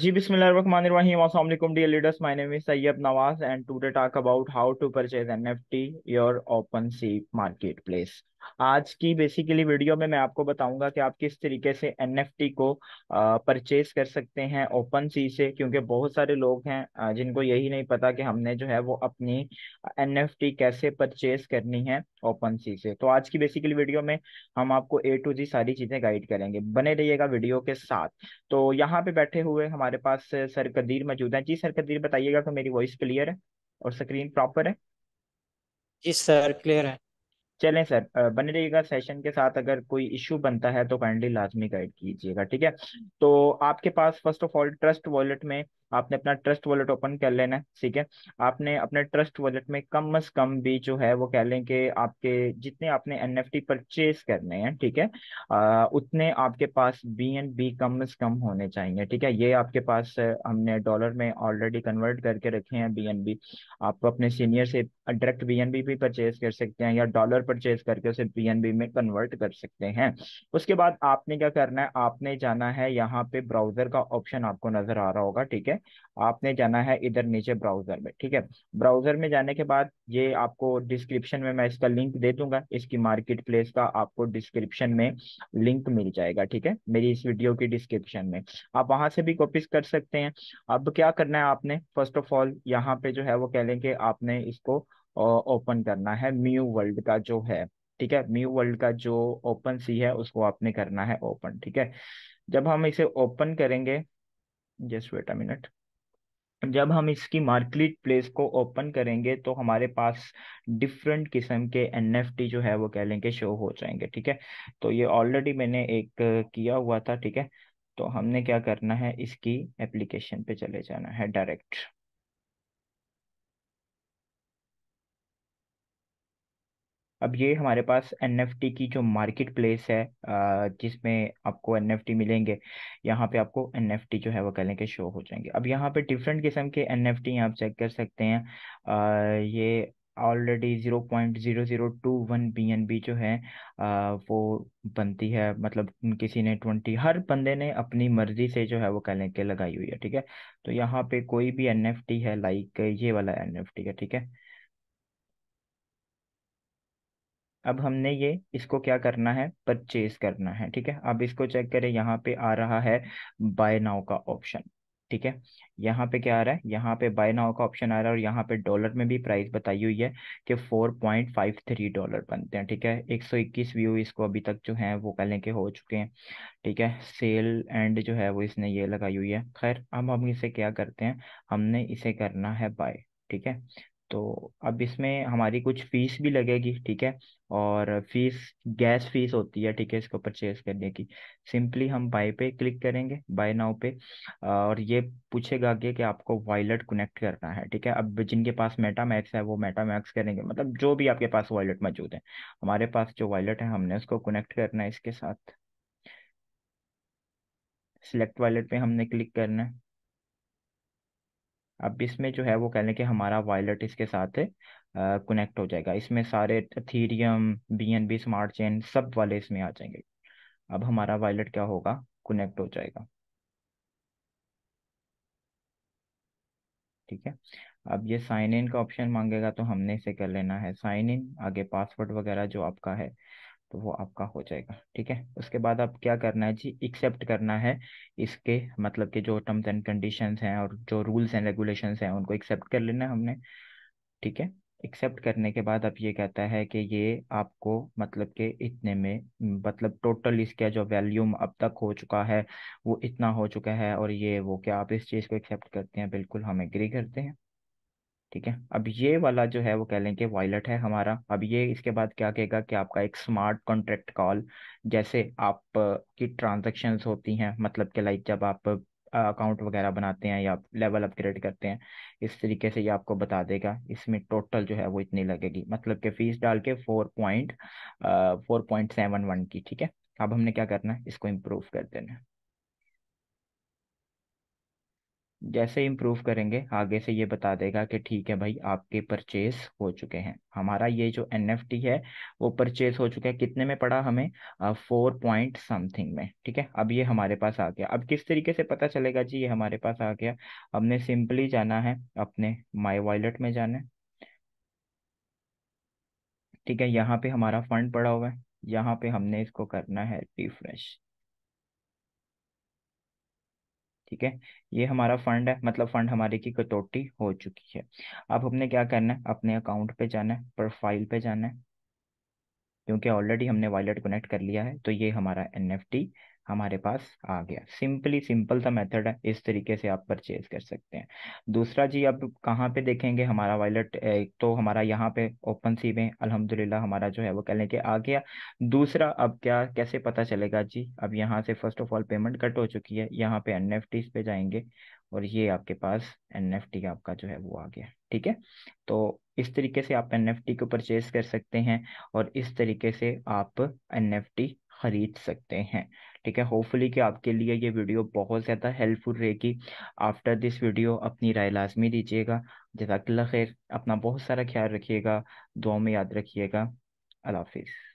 जी बिस्मिल्लाहिर्रहमानिर्रहीम अस्सलाम वालेकुम dear leaders my name is Syed Nawaz and today talk about how to purchase NFT your OpenSea marketplace आज की basically video में मैं आपको बताऊंगा कि आप किस तरीके से एनएफटी को परचेज कर सकते हैं ओपन सी से क्योंकि बहुत सारे लोग हैं जिनको यही नहीं पता कि हमने जो है वो अपनी एनएफटी कैसे परचेज करनी है ओपन सी से तो आज की बेसिकली वीडियो में हम आपको ए टू जी सारी चीज़ें गाइड करेंगे बने रहिएगा वीडियो के साथ तो यहाँ पे बैठे हुए हमारे पास सर कदीर मौजूद है जी सर कदीर बताइएगा कि मेरी वॉइस क्लियर है और स्क्रीन प्रॉपर है जी सर क्लियर है चलें सर बने रहिएगा सेशन के साथ अगर कोई इश्यू बनता है तो काइंडली लाजमी गाइड कीजिएगा ठीक है तो आपके पास first of all Trust Wallet में आपने अपना ट्रस्ट वॉलेट ओपन कर लेना ठीक है आपने अपने ट्रस्ट वॉलेट में कम अज कम भी जो है वो कह लें कि आपके जितने आपने एन एफ टी परचेज करने हैं ठीक है आ, उतने आपके पास बी एन बी कम अज कम होने चाहिए ठीक है ये आपके पास हमने डॉलर में ऑलरेडी कन्वर्ट करके रखे हैं बी एन बी आप अपने सीनियर से डायरेक्ट बी एन बी भी परचेज कर सकते हैं या डॉलर परचेज करके उसे पीएनबी में कन्वर्ट कर सकते हैं उसके बाद आपने क्या करना है आपने जाना है यहाँ पे ब्राउजर का ऑप्शन आपको नजर आ रहा होगा ठीक है आपने जाना है इधर नीचे ब्राउजर में ठीक है ब्राउजर में जाने के बाद ये आपको डिस्क्रिप्शन में मैं इसका लिंक दे दूंगा इसकी मार्केट प्लेस का आपको डिस्क्रिप्शन में लिंक मिल जाएगा ठीक है मेरी इस वीडियो की डिस्क्रिप्शन में आप वहां से भी कॉपीज कर सकते हैं अब क्या करना है आपने फर्स्ट ऑफ ऑल यहाँ पे जो है वो कह लेंगे आपने इसको ओपन करना है म्यू वर्ल्ड का जो है ठीक है म्यू वर्ल्ड का जो ओपन सी है उसको आपने करना है ओपन ठीक है जब हम इसे ओपन करेंगे जस्ट वेट अ मिनट जब हम इसकी मार्केट प्लेस को ओपन करेंगे तो हमारे पास डिफरेंट किस्म के एनएफटी जो है वो कह लेंगे शो हो जाएंगे ठीक है तो ये ऑलरेडी मैंने एक किया हुआ था ठीक है तो हमने क्या करना है इसकी एप्लीकेशन पे चले जाना है डायरेक्ट अब ये हमारे पास एन की जो मार्केट प्लेस है जिसमें आपको एन मिलेंगे यहाँ पे आपको एन जो है वो कह लें शो हो जाएंगे अब यहाँ पे डिफरेंट किस्म के एन एफ आप चेक कर सकते हैं ये already zero point zero zero two one B N B जो है आ, वो बनती है मतलब किसी ने ट्वेंटी हर बंदे ने अपनी मर्जी से जो है वो कहने के लगाई हुई है ठीक है तो यहाँ पे कोई भी एन एफ टी है लाइक ये वाला एन एफ टी है ठीक है अब हमने ये इसको क्या करना है परचेज करना है ठीक है अब इसको चेक करें यहाँ पे आ रहा है बाय नाउ का ऑप्शन ठीक है यहाँ पे क्या आ रहा है यहाँ पे बाय नाउ का ऑप्शन आ रहा है और यहाँ पे डॉलर में भी प्राइस बताई हुई है कि four point five three dollar बनते हैं ठीक है एक सौ इक्कीस व्यू इसको अभी तक जो है वो पहले के हो चुके हैं ठीक है सेल एंड जो है वो इसने ये लगाई हुई है खैर अब हम इसे क्या करते हैं हमने इसे करना है बाय ठीक है तो अब इसमें हमारी कुछ फीस भी लगेगी ठीक है और फीस गैस फीस होती है ठीक है इसको परचेज करने की सिंपली हम बाय पे क्लिक करेंगे बाय नाउ पे और ये पूछेगा आगे कि आपको वॉलेट कनेक्ट करना है ठीक है अब जिनके पास मेटा मैक्स है वो मेटा मैक्स करेंगे मतलब जो भी आपके पास वॉलेट मौजूद है हमारे पास जो वॉलेट है हमने उसको कनेक्ट करना है इसके साथ सिलेक्ट वॉलेट पे हमने क्लिक करना है अब इसमें जो है वो कह लें कि हमारा वायलेट इसके साथ कनेक्ट हो जाएगा इसमें सारे Ethereum B N B smart chain सब वाले इसमें आ जाएंगे अब हमारा वायलट क्या होगा कनेक्ट हो जाएगा ठीक है अब ये साइन इन का ऑप्शन मांगेगा तो हमने इसे कर लेना है साइन इन आगे पासवर्ड वगैरह जो आपका है तो वो आपका हो जाएगा ठीक है उसके बाद आप क्या करना है जी एक्सेप्ट करना है इसके मतलब के जो टर्म्स एंड कंडीशंस हैं और जो रूल्स एंड रेगुलेशंस हैं उनको एक्सेप्ट कर लेना है हमने ठीक है एक्सेप्ट करने के बाद आप ये कहता है कि ये आपको मतलब के इतने में मतलब टोटल इसका जो वैल्यूम अब तक हो चुका है वो इतना हो चुका है और ये वो क्या आप इस चीज़ को एक्सेप्ट करते हैं बिल्कुल हम एग्री करते हैं ठीक है अब ये वाला जो है वो कह लेंगे कि है हमारा अब ये इसके बाद क्या कहेगा कि आपका एक स्मार्ट कॉन्ट्रैक्ट कॉल जैसे आप की ट्रांजेक्शन होती हैं मतलब कि लाइक जब आप अकाउंट वगैरह बनाते हैं या लेवल अपग्रेड करते हैं इस तरीके से ये आपको बता देगा इसमें टोटल जो है वो इतनी लगेगी मतलब कि फीस डाल के four point four point seven one की ठीक है अब हमने क्या करना है इसको इम्प्रूव कर देना है जैसे इम्प्रूव करेंगे आगे से ये बता देगा कि ठीक है भाई आपके परचेज हो चुके हैं हमारा ये जो एन है वो परचेज हो चुका है कितने में पड़ा हमें फोर पॉइंट समथिंग में ठीक है अब ये हमारे पास आ गया अब किस तरीके से पता चलेगा जी ये हमारे पास आ गया हमने सिंपली जाना है अपने माई वॉलेट में जाना है ठीक है यहाँ पे हमारा फंड पड़ा हुआ है यहाँ पे हमने इसको करना है रिफ्रेश ठीक है ये हमारा फंड है मतलब फंड हमारे की कटौती हो चुकी है अब हमने क्या करना है अपने अकाउंट पे जाना है प्रोफाइल पे जाना है क्योंकि ऑलरेडी हमने वॉलेट कनेक्ट कर लिया है तो ये हमारा एन हमारे पास आ गया सिंपली सिंपल सा मेथड है इस तरीके से आप परचेज कर सकते हैं दूसरा जी अब कहाँ पे देखेंगे हमारा वॉलेट तो हमारा यहाँ पे ओपन सी में अल्हम्दुलिल्लाह हमारा जो है वो कह लेंगे आ गया दूसरा अब क्या कैसे पता चलेगा जी अब यहाँ से first of all payment cut हो चुकी है यहाँ पे एन पे जाएंगे और ये आपके पास एन आपका जो है वो आ गया ठीक है तो इस तरीके से आप एन को परचेज कर सकते हैं और इस तरीके से आप एन खरीद सकते हैं ठीक है होपफुली कि आपके लिए ये वीडियो बहुत ज़्यादा हेल्पफुल रहेगी आफ्टर दिस वीडियो अपनी राय लाजमी दीजिएगा जजाकल्ला खैर अपना बहुत सारा ख्याल रखिएगा दुआ में याद रखिएगा अल्लाह हाफिज़